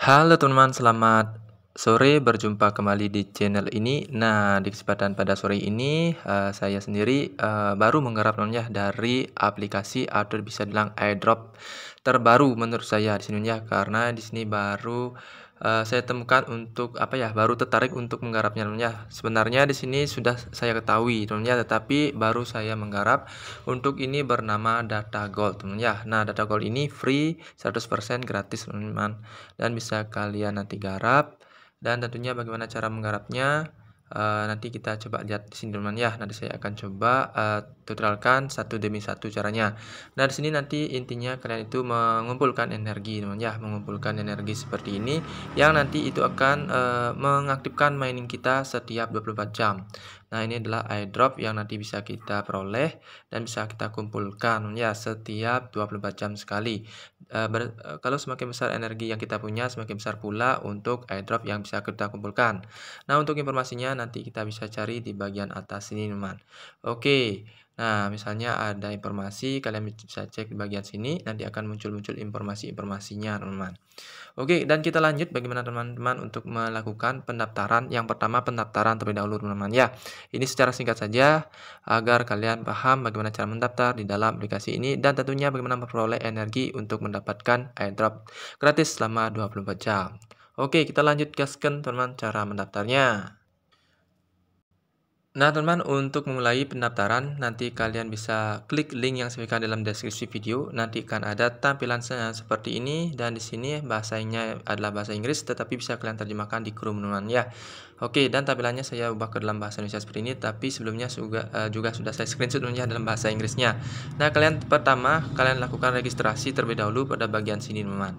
Halo teman-teman, selamat sore berjumpa kembali di channel ini. Nah, di kesempatan pada sore ini uh, saya sendiri uh, baru menggarap ya dari aplikasi atau bisa bilang airdrop terbaru menurut saya di sini ya karena di sini baru uh, saya temukan untuk apa ya baru tertarik untuk menggarapnya namanya sebenarnya di sini sudah saya ketahui namanya tetapi baru saya menggarap untuk ini bernama data gold teman nah data gold ini free 100% gratis teman dan bisa kalian nanti garap dan tentunya bagaimana cara menggarapnya uh, nanti kita coba lihat di sini teman ya nanti saya akan coba uh, tutorialkan satu demi satu caranya nah di sini nanti intinya kalian itu mengumpulkan energi teman ya mengumpulkan energi seperti ini yang nanti itu akan uh, mengaktifkan mining kita setiap 24 jam Nah, ini adalah airdrop yang nanti bisa kita peroleh dan bisa kita kumpulkan ya setiap 24 jam sekali. E, ber, e, kalau semakin besar energi yang kita punya, semakin besar pula untuk airdrop yang bisa kita kumpulkan. Nah, untuk informasinya nanti kita bisa cari di bagian atas ini, teman. Oke. Nah, misalnya ada informasi, kalian bisa cek di bagian sini, nanti akan muncul-muncul informasi-informasinya, teman-teman. Oke, dan kita lanjut bagaimana teman-teman untuk melakukan pendaftaran. Yang pertama, pendaftaran terlebih dahulu, teman-teman. Ya, ini secara singkat saja, agar kalian paham bagaimana cara mendaftar di dalam aplikasi ini, dan tentunya bagaimana memperoleh energi untuk mendapatkan airdrop gratis selama 24 jam. Oke, kita lanjut gaskan, teman-teman, cara mendaftarnya. Nah teman-teman untuk memulai pendaftaran nanti kalian bisa klik link yang saya dalam deskripsi video nanti akan ada tampilan seperti ini dan di sini bahasanya adalah bahasa Inggris tetapi bisa kalian terjemahkan di kerumunan ya Oke dan tampilannya saya ubah ke dalam bahasa Indonesia seperti ini tapi sebelumnya juga, uh, eh, juga sudah saya screenshot ya dalam bahasa Inggrisnya Nah kalian pertama kalian lakukan registrasi terlebih dahulu pada bagian sini teman-teman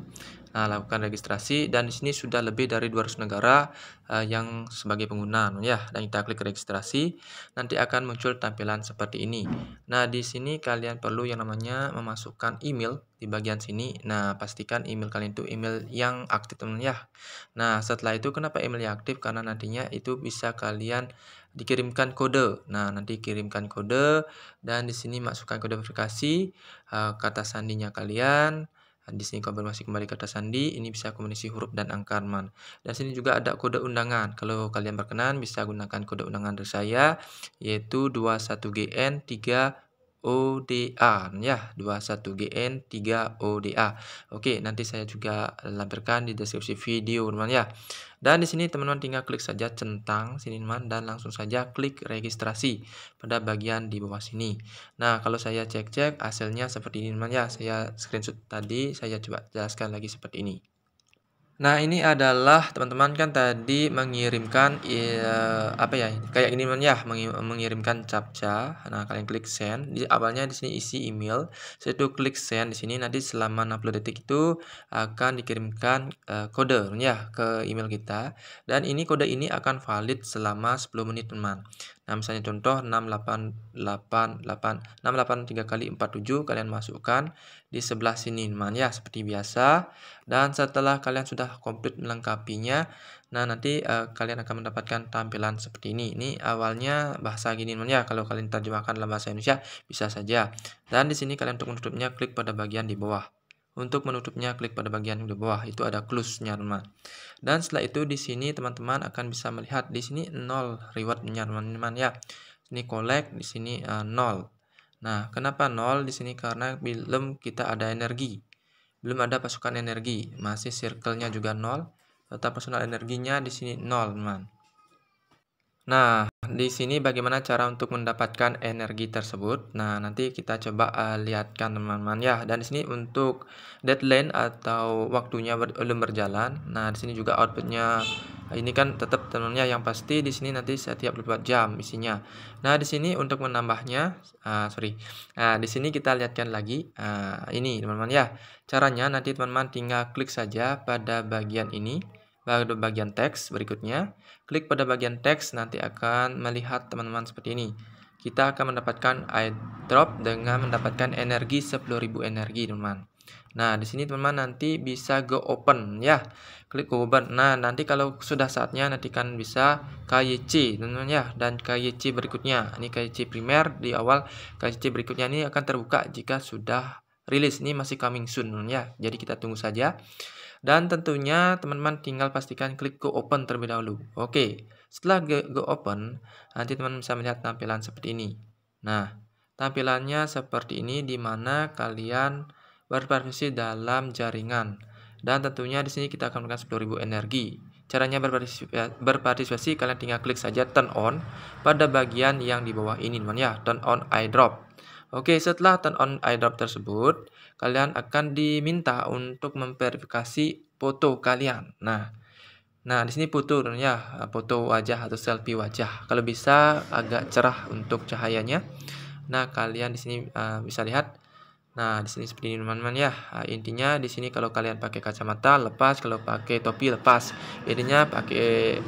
Nah, lakukan registrasi dan di sini sudah lebih dari 200 negara uh, yang sebagai pengguna anu ya. Dan kita klik registrasi, nanti akan muncul tampilan seperti ini. Nah, di sini kalian perlu yang namanya memasukkan email di bagian sini. Nah, pastikan email kalian itu email yang aktif teman ya. Nah, setelah itu kenapa email yang aktif? Karena nantinya itu bisa kalian dikirimkan kode. Nah, nanti kirimkan kode dan di sini masukkan kode verifikasi uh, kata sandinya kalian di sini konfirmasi kembali kata sandi, ini bisa kombinasi huruf dan angka angkarman. Dan sini juga ada kode undangan. Kalau kalian berkenan bisa gunakan kode undangan dari saya yaitu 21GN3 ODA ya 21GN 3ODA. Oke, nanti saya juga lampirkan di deskripsi video teman ya. Dan di sini teman-teman tinggal klik saja centang sini teman dan langsung saja klik registrasi pada bagian di bawah sini. Nah, kalau saya cek-cek hasilnya seperti ini teman ya. Saya screenshot tadi saya coba jelaskan lagi seperti ini. Nah, ini adalah teman-teman kan tadi mengirimkan e, apa ya? Kayak ini ya, mengirimkan captcha. Nah, kalian klik send. Di awalnya di sini isi email. Setelah itu klik send di sini nanti selama 60 detik itu akan dikirimkan e, kode ya ke email kita. Dan ini kode ini akan valid selama 10 menit, teman. Nah, misalnya contoh 6888 683 kali 47 kalian masukkan di sebelah sini teman nah, ya seperti biasa. Dan setelah kalian sudah komplit melengkapinya, nah nanti uh, kalian akan mendapatkan tampilan seperti ini. Ini awalnya bahasa gini teman ya. Kalau kalian terjemahkan dalam bahasa Indonesia bisa saja. Dan di sini kalian untuk menutupnya klik pada bagian di bawah. Untuk menutupnya, klik pada bagian di bawah, itu ada close-nya teman. Dan setelah itu di sini teman-teman akan bisa melihat di sini 0 reward-nya teman-teman ya. Ini collect, di sini uh, eh, 0. Nah, kenapa 0 di sini? Karena belum kita ada energi. Belum ada pasukan energi, masih circle-nya juga 0. Total personal energinya di sini 0, teman. Nah, di sini bagaimana cara untuk mendapatkan energi tersebut? Nah, nanti kita coba uh, lihatkan teman-teman ya. Dan di sini untuk deadline atau waktunya ber belum berjalan. Nah, di sini juga outputnya ini kan tetap tenunnya yang pasti di sini nanti setiap 24 jam isinya. Nah, di sini untuk menambahnya, uh, sorry. Nah, di sini kita lihatkan lagi uh, ini teman-teman ya. Caranya nanti teman-teman tinggal klik saja pada bagian ini pada bagian teks berikutnya. Klik pada bagian teks nanti akan melihat teman-teman seperti ini. Kita akan mendapatkan airdrop dengan mendapatkan energi 10.000 energi teman-teman. Nah, di sini teman-teman nanti bisa go open ya. Klik go open. Nah, nanti kalau sudah saatnya nanti kan bisa KYC teman-teman ya dan KYC berikutnya. Ini KYC primer di awal, KYC berikutnya ini akan terbuka jika sudah rilis. Ini masih coming soon ya. Jadi kita tunggu saja. Dan tentunya teman-teman tinggal pastikan klik go open terlebih dahulu. Oke, setelah go open, nanti teman-teman bisa melihat tampilan seperti ini. Nah, tampilannya seperti ini di mana kalian berpartisipasi dalam jaringan. Dan tentunya di sini kita akan menggunakan 10.000 energi. Caranya berpartisipasi, kalian tinggal klik saja turn on pada bagian yang di bawah ini teman ya, turn on drop. Oke, setelah turn on iDrop tersebut, kalian akan diminta untuk memverifikasi foto kalian. Nah, nah di sini foto ya, foto wajah atau selfie wajah. Kalau bisa agak cerah untuk cahayanya. Nah, kalian di sini uh, bisa lihat. Nah, di sini seperti ini teman-teman ya. Uh, intinya di sini kalau kalian pakai kacamata lepas, kalau pakai topi lepas. Intinya pakai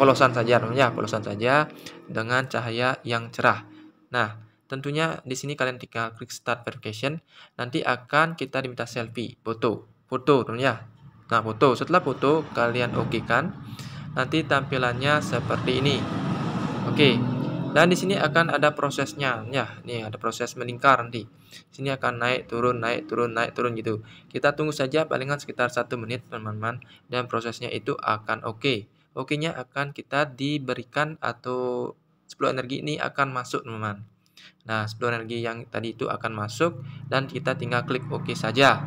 polosan saja teman ya, polosan saja dengan cahaya yang cerah. Nah, Tentunya di sini kalian tinggal klik start verification. Nanti akan kita diminta selfie, foto, foto tentunya. Nah, foto. Setelah foto kalian oke kan. Nanti tampilannya seperti ini. Oke. Dan di sini akan ada prosesnya. Ya, nih ada proses melingkar nanti. Sini akan naik turun, naik turun, naik turun gitu. Kita tunggu saja palingan sekitar satu menit teman-teman dan prosesnya itu akan oke. Oke-nya akan kita diberikan atau 10 energi ini akan masuk teman-teman. Nah, seluruh energi yang tadi itu akan masuk dan kita tinggal klik OK saja.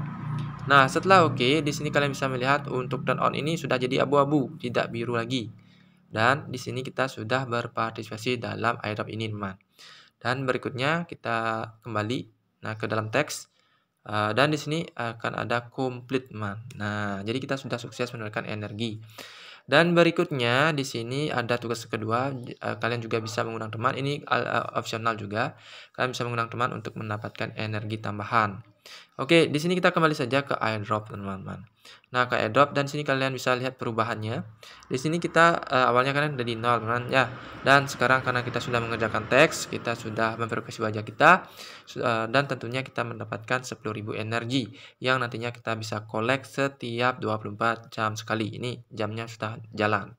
Nah, setelah OK, di sini kalian bisa melihat untuk turn on ini sudah jadi abu-abu, tidak biru lagi. Dan di sini kita sudah berpartisipasi dalam airdrop ini, teman. Dan berikutnya kita kembali nah ke dalam teks. Uh, dan di sini akan ada complete, teman. Nah, jadi kita sudah sukses menurunkan energi. Dan berikutnya di sini ada tugas kedua, eh, kalian juga bisa mengundang teman. Ini eh, eh, opsional juga. Kalian bisa mengundang teman untuk mendapatkan energi tambahan. Oke, di sini kita kembali saja ke airdrop, teman-teman. Nah, ke airdrop dan sini kalian bisa lihat perubahannya. Di sini kita uh, awalnya kalian dari nol, teman, teman ya. Dan sekarang karena kita sudah mengerjakan teks, kita sudah memverifikasi wajah kita uh, dan tentunya kita mendapatkan 10.000 energi yang nantinya kita bisa collect setiap 24 jam sekali. Ini jamnya sudah jalan.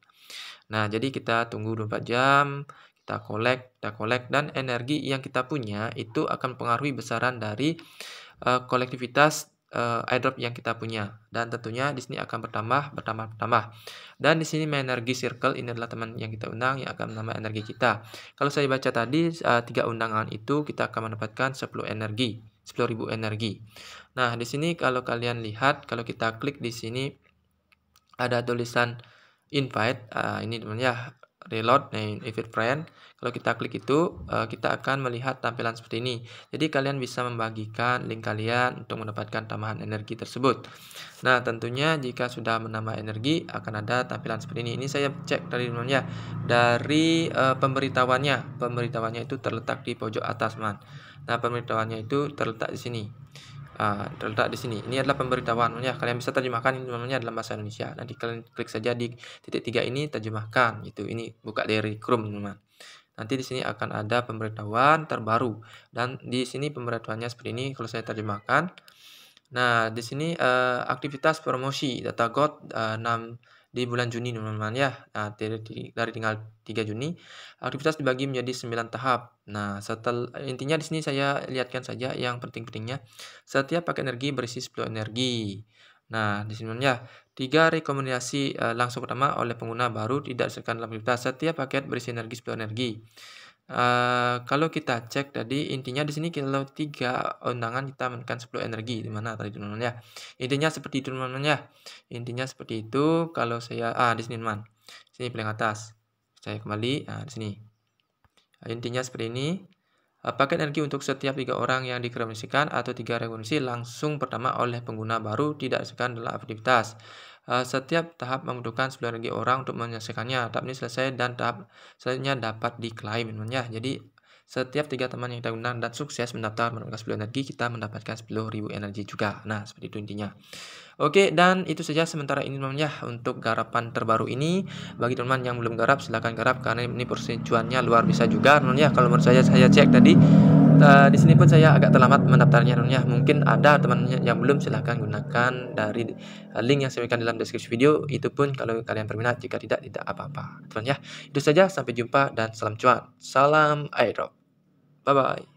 Nah, jadi kita tunggu 24 jam, kita collect, kita collect dan energi yang kita punya itu akan pengaruhi besaran dari uh, kolektivitas uh, airdrop yang kita punya dan tentunya di sini akan bertambah bertambah bertambah dan di sini energi circle ini adalah teman yang kita undang yang akan menambah energi kita kalau saya baca tadi uh, tiga undangan itu kita akan mendapatkan 10 energi 10.000 energi nah di sini kalau kalian lihat kalau kita klik di sini ada tulisan invite uh, ini teman ya reload nih event Friend. Kalau kita klik itu eh, kita akan melihat tampilan seperti ini. Jadi kalian bisa membagikan link kalian untuk mendapatkan tambahan energi tersebut. Nah, tentunya jika sudah menambah energi akan ada tampilan seperti ini. Ini saya cek dari namanya dari uh, pemberitahuannya. Pemberitahuannya itu terletak di pojok atas, man. Nah, pemberitahuannya itu terletak di sini. Ah, terletak di sini. Ini adalah pemberitahuan. Ya, kalian bisa terjemahkan ini namanya dalam bahasa Indonesia. Nanti kalian klik saja di titik tiga ini terjemahkan gitu. Ini buka dari Chrome, teman-teman. Nanti di sini akan ada pemberitahuan terbaru dan di sini pemberitahuannya seperti ini kalau saya terjemahkan. Nah, di sini uh, aktivitas promosi data God uh, eh, 6 di bulan Juni teman-teman ya. Nah, dari, tinggal tanggal 3 Juni aktivitas dibagi menjadi 9 tahap. Nah, setelah intinya di sini saya lihatkan saja yang penting-pentingnya. Setiap paket energi berisi 10 energi. Nah, di sini ya, tiga rekomendasi eh, langsung pertama oleh pengguna baru tidak disertakan dalam aktivitas. Setiap paket berisi energi 10 energi. Uh, kalau kita cek tadi intinya di sini kalau tiga undangan kita menekan 10 energi di mana tadi teman-teman ya intinya seperti itu teman-teman ya intinya seperti itu kalau saya ah di sini teman sini paling atas saya kembali nah, di sini intinya seperti ini eh, paket energi untuk setiap tiga orang yang dikreasikan atau tiga revolusi langsung pertama oleh pengguna baru tidak sekan dalam aktivitas Eh, setiap tahap membutuhkan 9 energi orang untuk menyelesaikannya. Tahap ini selesai dan tahap selanjutnya dapat diklaim ya. Jadi setiap tiga teman yang kita gunakan dan sukses mendaftar mendapatkan 10 energi, kita mendapatkan 10.000 energi juga. Nah, seperti itu intinya. Oke, dan itu saja sementara ini teman-teman ya untuk garapan terbaru ini. Bagi teman-teman yang belum garap silahkan garap karena ini persetujuannya luar biasa juga teman-teman ya. Kalau menurut saya saya cek tadi uh, di sini pun saya agak terlambat mendaftarnya teman-teman ya. Mungkin ada teman teman yang belum silahkan gunakan dari eh, link yang saya berikan dalam deskripsi video itu pun kalau kalian berminat jika tidak tidak apa-apa teman ya. Itu saja sampai jumpa dan salam cuan. Salam airdrop. Bye bye.